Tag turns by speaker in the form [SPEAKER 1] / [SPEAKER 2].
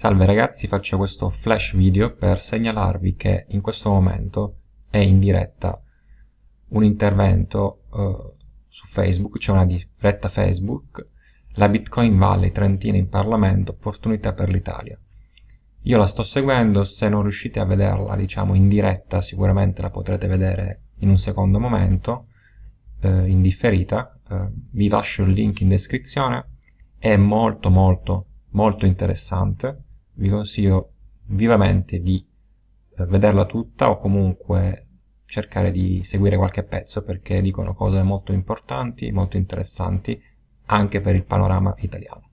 [SPEAKER 1] Salve ragazzi, faccio questo flash video per segnalarvi che in questo momento è in diretta un intervento eh, su Facebook, c'è cioè una diretta Facebook, la Bitcoin Valley Trentina in Parlamento, opportunità per l'Italia. Io la sto seguendo, se non riuscite a vederla diciamo in diretta sicuramente la potrete vedere in un secondo momento, eh, in differita, eh, vi lascio il link in descrizione, è molto molto molto interessante vi consiglio vivamente di eh, vederla tutta o comunque cercare di seguire qualche pezzo perché dicono cose molto importanti, molto interessanti anche per il panorama italiano.